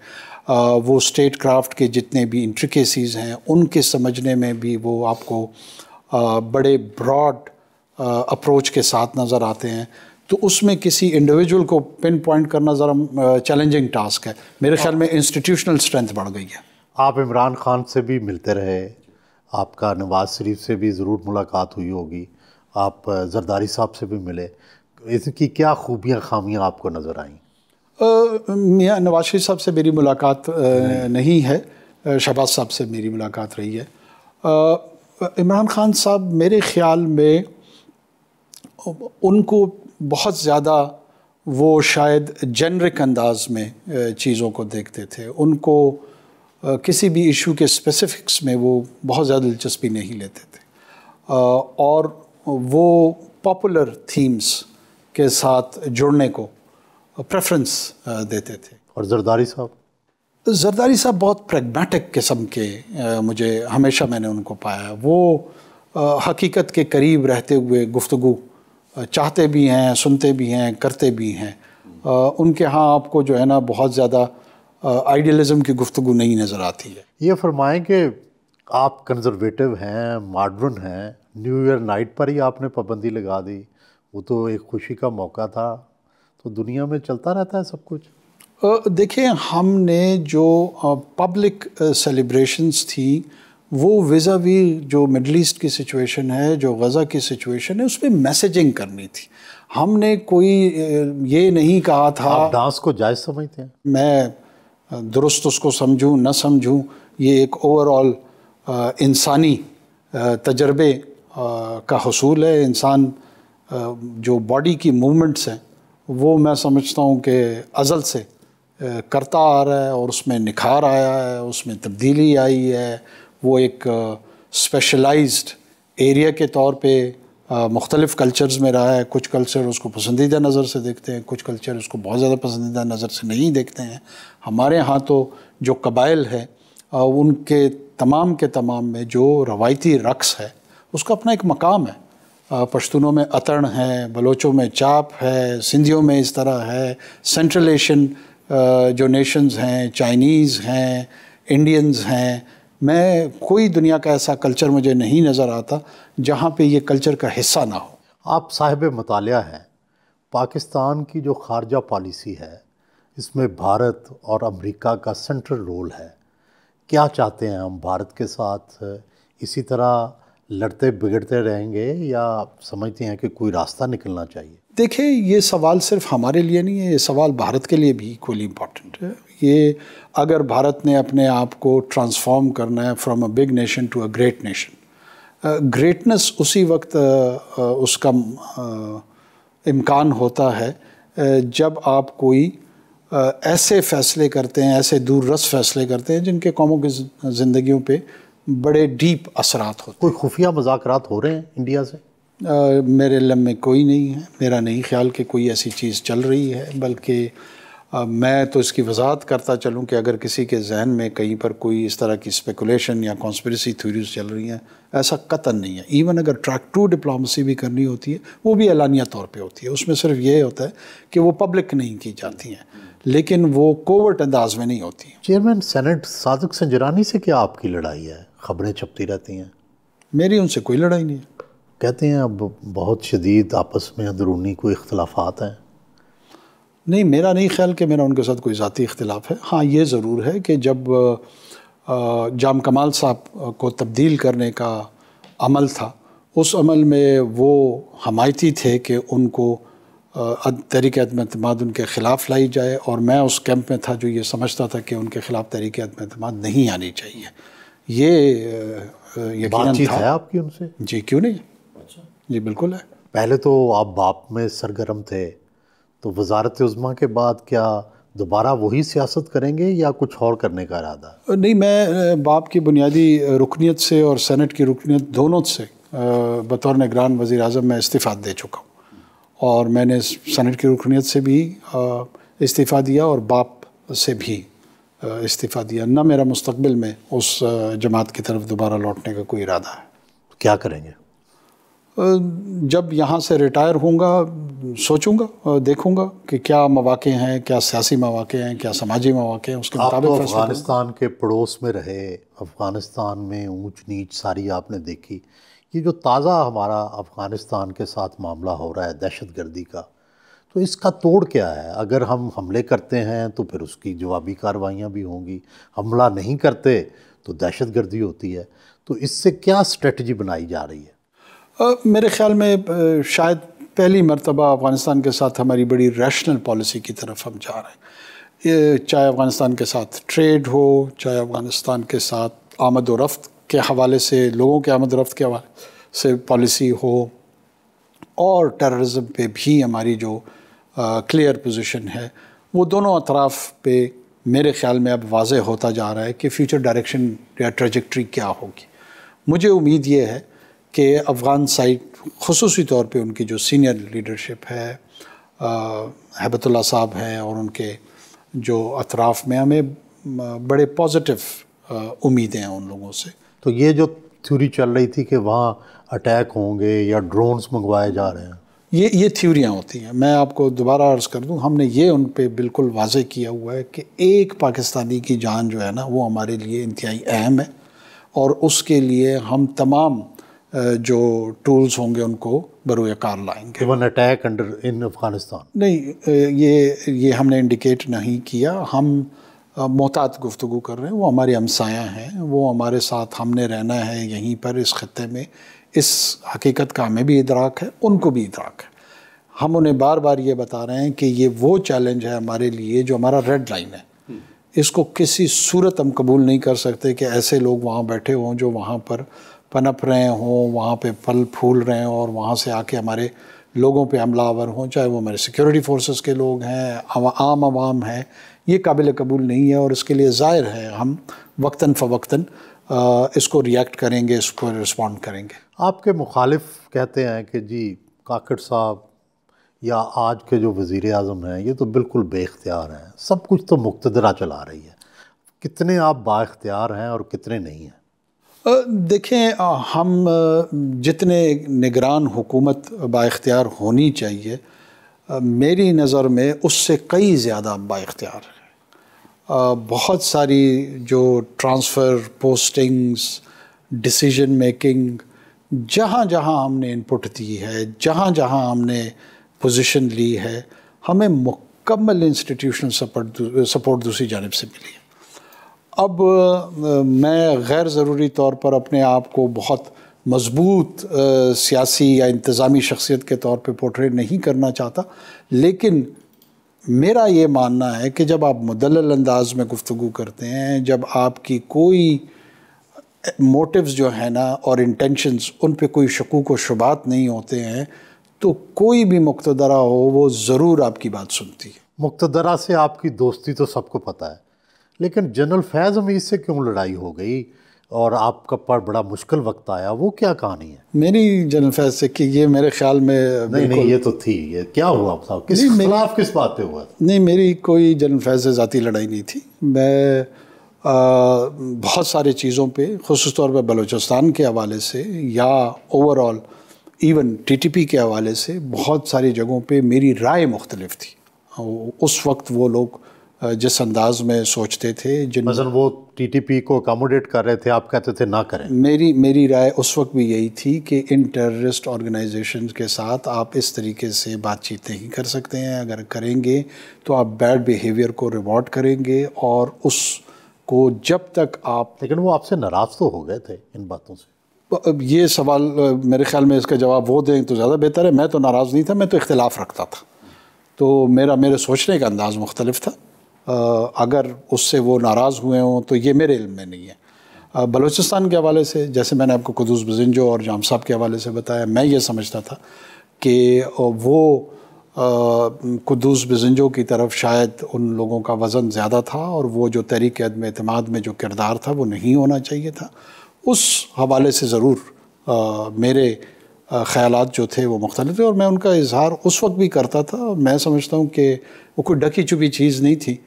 आ, वो स्टेट क्राफ्ट के जितने भी इंट्रिकेसीज़ हैं उनके समझने में भी वो आपको आ, बड़े ब्रॉड अप्रोच के साथ नज़र आते हैं तो उसमें किसी इंडिविजुअल को पिन पॉइंट करना ज़रा चैलेंजिंग टास्क है मेरे ख्याल में इंस्टीट्यूशनल स्ट्रेंथ बढ़ गई है आप इमरान खान से भी मिलते रहे आपका नवाज शरीफ से भी ज़रूर मुलाकात हुई होगी आप जरदारी साहब से भी मिले इसकी क्या खूबियाँ खामियाँ आपको नज़र आईं मियाँ नवाज शरीफ साहब से मेरी मुलाकात नहीं, नहीं है शहबाज साहब से मेरी मुलाकात रही है इमरान खान साहब मेरे ख़्याल में उनको बहुत ज़्यादा वो शायद जेनरिक अंदाज में चीज़ों को देखते थे उनको किसी भी इशू के स्पेसिफिक्स में वो बहुत ज़्यादा दिलचस्पी नहीं लेते थे और वो पॉपुलर थीम्स के साथ जुड़ने को प्रेफरेंस uh, देते थे और जरदारी साहब जरदारी साहब बहुत प्रैग्मेटिक किस्म के uh, मुझे हमेशा मैंने उनको पाया वो uh, हकीकत के करीब रहते हुए गुफ्तु चाहते भी हैं सुनते भी हैं करते भी हैं उनके यहाँ आपको जो है ना बहुत ज़्यादा आइडियलिज़म की गुफ्तु नहीं नज़र आती है ये फरमाएं कि आप कंजर्वेटिव हैं मॉडर्न हैं न्यू ईयर नाइट पर ही आपने पाबंदी लगा दी वो तो एक खुशी का मौका था तो दुनिया में चलता रहता है सब कुछ देखिए हमने जो पब्लिक सेलिब्रेशंस थी वो वीज़ा वी जो मिडल ईस्ट की सिचुएशन है जो गज़ा की सिचुएशन है उस पर मैसेजिंग करनी थी हमने कोई ये नहीं कहा था आप डांस को जायज़ समझते हैं मैं दुरुस्त उसको समझूं ना समझूं ये एक ओवरऑल इंसानी तजर्बे का हसूल है इंसान जो बॉडी की मूवमेंट्स हैं वो मैं समझता हूँ कि अज़ल से करता आ रहा है और उसमें निखार आया है उसमें तब्दीली आई है वो एक स्पेशलाइज्ड एरिया के तौर पे मुख्तलिफ़ कल्चर्स में रहा है कुछ कल्चर उसको पसंदीदा नज़र से देखते हैं कुछ कल्चर उसको बहुत ज़्यादा पसंदीदा नज़र से नहीं देखते हैं हमारे यहाँ तो जो कबाइल है उनके तमाम के तमाम में जो रवायती रक़्स है उसका अपना एक मकाम है पश्तूनों में अतरण है बलोचों में चाप है सिंधियों में इस तरह है सेंट्रल एशियन जो नेशंस हैं चाइनीज़ हैं इंडियंस हैं मैं कोई दुनिया का ऐसा कल्चर मुझे नहीं नज़र आता जहाँ पे ये कल्चर का हिस्सा ना हो आप साहिब मताल हैं पाकिस्तान की जो खारजा पॉलिसी है इसमें भारत और अमेरिका का सेंट्रल रोल है क्या चाहते हैं हम भारत के साथ इसी तरह लड़ते बिगड़ते रहेंगे या समझते हैं कि कोई रास्ता निकलना चाहिए देखिए ये सवाल सिर्फ हमारे लिए नहीं है ये सवाल भारत के लिए भी इक्वली इम्पॉर्टेंट है ये अगर भारत ने अपने आप को ट्रांसफॉर्म करना है from a big nation to a great nation greatness उसी वक्त उसका इम्कान होता है जब आप कोई ऐसे फैसले करते हैं ऐसे रस फैसले करते हैं जिनके कौमों की ज़िंदगी पे बड़े डीप असरात होते कोई खुफिया मजाक हो रहे हैं इंडिया से आ, मेरे में कोई नहीं है मेरा नहीं ख्याल कि कोई ऐसी चीज़ चल रही है बल्कि मैं तो इसकी वजाहत करता चलूँ कि अगर किसी के जहन में कहीं पर कोई इस तरह की स्पेकुलेशन या कॉन्स्परेसी थ्योरीज चल रही हैं ऐसा कतन नहीं है इवन अगर ट्रैक टू डिप्लोमेसी भी करनी होती है वो भी एलानिया तौर पे होती है उसमें सिर्फ ये होता है कि वो पब्लिक नहीं की जाती हैं लेकिन वो कोवर्ट अंदाज में नहीं होती चेयरमैन सेनेट सादक संजरानी से क्या आपकी लड़ाई है खबरें छपती रहती हैं मेरी उनसे कोई लड़ाई नहीं है कहते हैं अब बहुत शदीद आपस में अंदरूनी कोई इख्तलाफात हैं नहीं मेरा नहीं ख्याल कि मेरा उनके साथ कोई ज़ाती इख्तलाफ है हाँ ये ज़रूर है कि जब जाम कमाल साहब को तब्दील करने का अमल था उस अमल में वो हमायती थे कि उनको અ અ ધ તરીકત મેતમાદન કે खिलाफ લાઈ જાયે ઓર મેં ઉસ કેમ્પ મેં થા જો યે સમજતા થા કે ઉનકે खिलाफ તરીકત મેતમાદ નહીં આની ચાહીએ યે યે કીત થા આપકી ઉનસે જી ક્યુ નહીં અચ્છા જી બિલકુલ હે પહેલે તો આપ બાપ મેં સર ગરમ થે તો વઝારત ઉઝમા કે બાદ ક્યા દુબારા વહી સિયાસત કરેંગે يا કુછ ઓર karne ka iraada નહીં મેં બાપ કી બુનિયાદી રુકનિયત સે ઓર સેનેટ કી રુકનિયત દોનો સે બતુર નેગરાન વઝીર आजम મેં ઇસ્તીફાદ દે ચુકા और मैंने सनेट की रुकनीत से भी इस्तीफ़ा दिया और बाप से भी इस्तीफ़ा दिया ना मेरा मुस्तबिल में उस जमात की तरफ दोबारा लौटने का कोई इरादा है क्या करेंगे जब यहाँ से रिटायर होऊंगा सोचूंगा देखूंगा कि क्या मौाक़े हैं क्या सियासी मौाक़े हैं क्या समाजी मौाक़े हैं उसके तो मुताबिक तो अफ़गानिस्तान के पड़ोस में रहे अफ़गानिस्तान में ऊंच नीच सारी आपने देखी ये जो ताज़ा हमारा अफ़गानिस्तान के साथ मामला हो रहा है दहशत गर्दी का तो इसका तोड़ क्या है अगर हम हमले करते हैं तो फिर उसकी जवाबी कार्रवाइयाँ भी होंगी हमला नहीं करते तो दहशत गर्दी होती है तो इससे क्या स्ट्रेटजी बनाई जा रही है आ, मेरे ख्याल में शायद पहली मरतबा अफ़गानिस्तान के साथ हमारी बड़ी रैशनल पॉलिसी की तरफ हम जा रहे हैं चाहे अफ़गानिस्तान के साथ ट्रेड हो चाहे अफ़गानिस्तान के साथ आमद व रफ्त के हवाले से लोगों के आमद रफ्त के हवाले से पॉलिसी हो और टेररिज्म पे भी हमारी जो क्लियर पोजीशन है वो दोनों अतराफ़ पे मेरे ख्याल में अब वाज होता जा रहा है कि फ्यूचर डायरेक्शन या ट्रेजेक्ट्री क्या होगी मुझे उम्मीद ये है कि अफ़गान साइड खसूस तौर पर उनकी जो सीनियर लीडरशिप है हैबतुल्ला साहब हैं और उनके जो अतराफ़ में हमें बड़े पॉजिटिव उम्मीदें हैं उन लोगों से तो ये जो थ्योरी चल रही थी कि वहाँ अटैक होंगे या ड्रोन्स मंगवाए जा रहे हैं ये ये थ्योरियाँ होती हैं मैं आपको दोबारा अर्ज़ कर दूँ हमने ये उन पर बिल्कुल वाज किया हुआ है कि एक पाकिस्तानी की जान जो है ना वो हमारे लिए इंतहाई अहम है और उसके लिए हम तमाम जो टूल्स होंगे उनको बरूकार लाएंगे अटैक अंडर इन अफगानिस्तान नहीं ये ये हमने इंडिकेट नहीं किया हम मोहतात गुफ्तु कर रहे हैं वो हमारी हमसाया हैं वो हमारे साथ हमने रहना है यहीं पर इस ख़त्े में इस हकीकत का हमें भी इदराक है उनको भी इदराक है हम उन्हें बार बार ये बता रहे हैं कि ये वो चैलेंज है हमारे लिए जो हमारा रेड लाइन है हम्म। इसको किसी सूरत हम कबूल नहीं कर सकते कि ऐसे लोग वहाँ बैठे हों जो वहाँ पर पनप रहे हों वहाँ पे फल फूल रहे हों और वहाँ से आके हमारे लोगों पे हमलावर हों चाहे वो हमारे सिक्योरिटी फोर्सेस के लोग हैं आम आवाम हैं ये काबिल कबूल नहीं है और इसके लिए ज़ाहिर है हम वक्ता फ़वक्ता इसको रिएक्ट करेंगे इसको रिस्पॉन्ड करेंगे आपके मुखालिफ कहते हैं कि जी काकड़ साहब या आज के जो वज़ी अजम हैं ये तो बिल्कुल बेख्तियार हैं सब कुछ तो मुख्तरा चला रही है कितने आप बाख्तियार हैं और कितने नहीं हैं देखें हम जितने निगरान हुकूमत बाख्तियार होनी चाहिए मेरी नज़र में उससे कई ज़्यादा बाख्तियार है बहुत सारी जो ट्रांसफ़र पोस्टिंग्स डिसीजन मेकिंग जहाँ जहाँ हमने इनपुट दी है जहाँ जहाँ हमने पोजीशन ली है हमें मुकम्मल इंस्टीट्यूशनल सपोर्ट दूसरी जानब से मिली है अब मैं गैर ज़रूरी तौर पर अपने आप को बहुत मजबूत सियासी या इंतज़ामी शख्सियत के तौर पर पोर्ट्रेट नहीं करना चाहता लेकिन मेरा ये मानना है कि जब आप मुदल अंदाज में गुफ्तु करते हैं जब आपकी कोई मोटिव्स जो है ना और इंटेंशंस उन पे कोई शकूक व शुबात नहीं होते हैं तो कोई भी मुक्तदरा हो वो ज़रूर आपकी बात सुनती है मुक्तदरा से आपकी दोस्ती तो सबको पता है लेकिन जनरल फैज़ हमीद से क्यों लड़ाई हो गई और आपका पर बड़ा मुश्किल वक्त आया वो क्या कहानी है मेरी जनरल फैज़ से कि ये मेरे ख्याल में नहीं नहीं ये तो थी ये क्या हुआ था? किस खिलाफ किस बात पे हुआ नहीं मेरी कोई जनरल फैज़ से ज़ाती लड़ाई नहीं थी मैं आ, बहुत सारी चीज़ों पे खसूस तौर पर बलूचिस्तान के हवाले से या ओवरऑल इवन टीटीपी के हवाले से बहुत सारी जगहों पे मेरी राय मुख्तलफ थी उस वक्त वो लोग जिस अंदाज में सोचते थे जिन मसलन वो टीटीपी को अकोमोडेट कर रहे थे आप कहते थे ना करें मेरी मेरी राय उस वक्त भी यही थी कि इन टेररिस्ट ऑर्गेनाइजेशन के साथ आप इस तरीके से बातचीत नहीं कर सकते हैं अगर करेंगे तो आप बैड बिहेवियर को रिवॉर्ड करेंगे और उस को जब तक आप लेकिन वो आपसे नाराज़ तो हो गए थे इन बातों से अब ये सवाल मेरे ख्याल में इसका जवाब वो दें तो ज़्यादा बेहतर है मैं तो नाराज़ नहीं था मैं तो इख्तलाफ रखता था तो मेरा मेरे सोचने का अंदाज़ मुख्तलिफ था अगर उससे वो नाराज़ हुए हों तो ये मेरे इल्म में नहीं है बलूचिस्तान के हवाले से जैसे मैंने आपको कुदूस बजिंजो और जाम साहब के हवाले से बताया मैं ये समझता था कि वो कुदूस बजिंजो की तरफ शायद उन लोगों का वज़न ज़्यादा था और वो जो तहरीक अदम अतमाद में जो किरदार था वो नहीं होना चाहिए था उस हवाले से ज़रूर मेरे ख्याल जो थे वो मुख्तलिफ थे और मैं उनका इजहार उस वक्त भी करता था मैं समझता हूँ कि वो कोई डकी चुपी चीज़ नहीं थी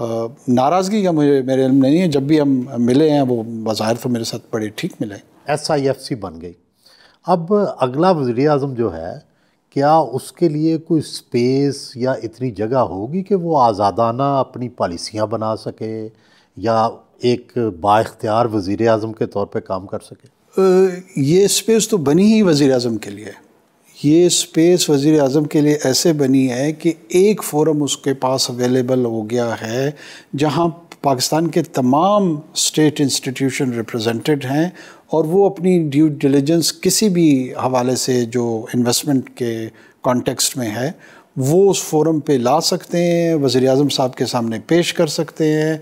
नाराज़गी का मुझे मेरे इल्म नहीं है जब भी हम मिले हैं वो बाहर तो मेरे साथ बड़े ठीक मिले एस आई एफ सी बन गई अब अगला वजी अजम जो है क्या उसके लिए कोई स्पेस या इतनी जगह होगी कि वो आज़ादाना अपनी पॉलिसियाँ बना सके या एक बाख्तियार वज़ी अजम के तौर पर काम कर सके ये स्पेस तो बनी ही वज़ी अजम के लिए ये स्पेस वज़ी अजम के लिए ऐसे बनी है कि एक फोरम उसके पास अवेलेबल हो गया है जहाँ पाकिस्तान के तमाम स्टेट इंस्टीट्यूशन रिप्रेजेंटेड हैं और वो अपनी ड्यू डिलीजेंस किसी भी हवाले से जो इन्वेस्टमेंट के कॉन्टेक्स्ट में है वो उस फोरम पे ला सकते हैं वज़ी अजम साहब के सामने पेश कर सकते हैं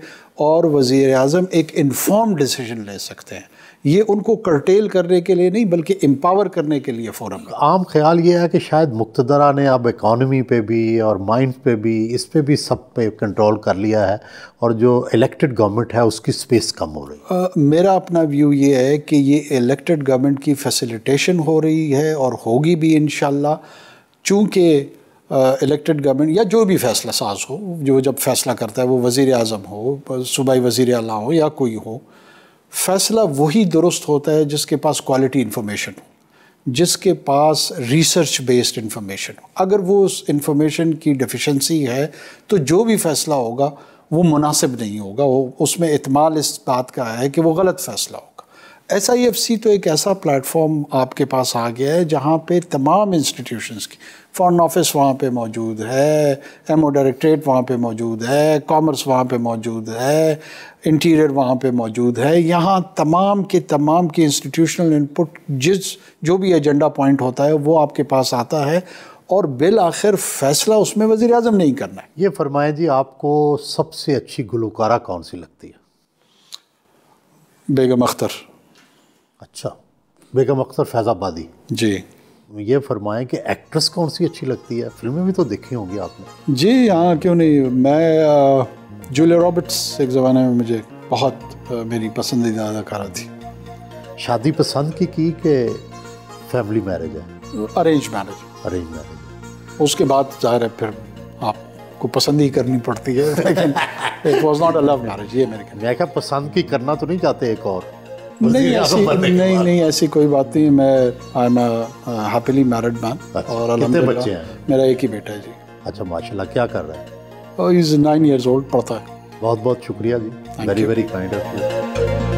और वज़ी अजम एक इन्फॉर्म डिसीजन ले सकते हैं ये उनको करटेल करने के लिए नहीं बल्कि एम्पावर करने के लिए फोरम आम ख्याल ये है कि शायद मुख्तरा ने अब इकानमी पे भी और माइंड पे भी इस पे भी सब पे कंट्रोल कर लिया है और जो इलेक्टेड गवर्नमेंट है उसकी स्पेस कम हो रही है मेरा अपना व्यू ये है कि ये इलेक्टेड गवर्नमेंट की फैसिलिटेशन हो रही है और होगी भी इन चूँकि इलेक्टेड गवर्नमेंट या जो भी फैसला साज हो जो जब फैसला करता है वो वज़ी अजम हो सूबाई वज़ी अला हो या कोई हो फ़ैसला वही दुरुस्त होता है जिसके पास क्वालिटी इन्फॉर्मेशन हो जिसके पास रिसर्च बेस्ड इन्फॉर्मेशन हो अगर वो उस इन्फॉर्मेशन की डिफिशेंसी है तो जो भी फ़ैसला होगा वो मुनासिब नहीं होगा वो उसमें इतमाल इस बात का है कि वो गलत फ़ैसला होगा एस आई एफ सी तो एक ऐसा प्लेटफॉर्म आपके पास आ गया है जहाँ पे तमाम इंस्टीट्यूशंस की फॉरन ऑफिस वहाँ पे मौजूद है एम ओ डायरेक्ट्रेट वहाँ पे मौजूद है कॉमर्स वहाँ पे मौजूद है इंटीरियर वहाँ पे मौजूद है यहाँ तमाम के तमाम के इंस्टीट्यूशनल इनपुट जिस जो भी एजेंडा पॉइंट होता है वो आपके पास आता है और बिल आखिर फैसला उसमें वज़ी अजम नहीं करना है ये फरमाएँ जी आपको सबसे अच्छी गुलकारा कौन सी लगती है बेगम अख्तर अच्छा बेगम अख्तर फैज़ाबादी जी ये फरमाएं कि एक्ट्रेस कौन सी अच्छी लगती है फिल्में भी तो देखी होंगी आपने जी हाँ क्यों नहीं मैं जूलिया रॉबर्ट्स एक ज़माने में मुझे बहुत मेरी पसंदीदा अदाकारा थी शादी पसंद की की कि फैमिली मैरिज है अरेंज मैरिज अरेंज मैरिज उसके बाद जाहिर है फिर आपको पसंद ही करनी पड़ती है लेकिन it was not a love marriage ये मेरे मैं क्या पसंद की करना तो नहीं चाहते एक और नहीं ऐसी नहीं नहीं ऐसी कोई बात नहीं मैं I am happily married man और कितने बच्चे हैं मेरा एक ही बेटा है जी अच्छा माशाल्लाह क्या कर रहा है इज़ नाइन ओल्ड पढ़ता है बहुत बहुत शुक्रिया जी very very kind of you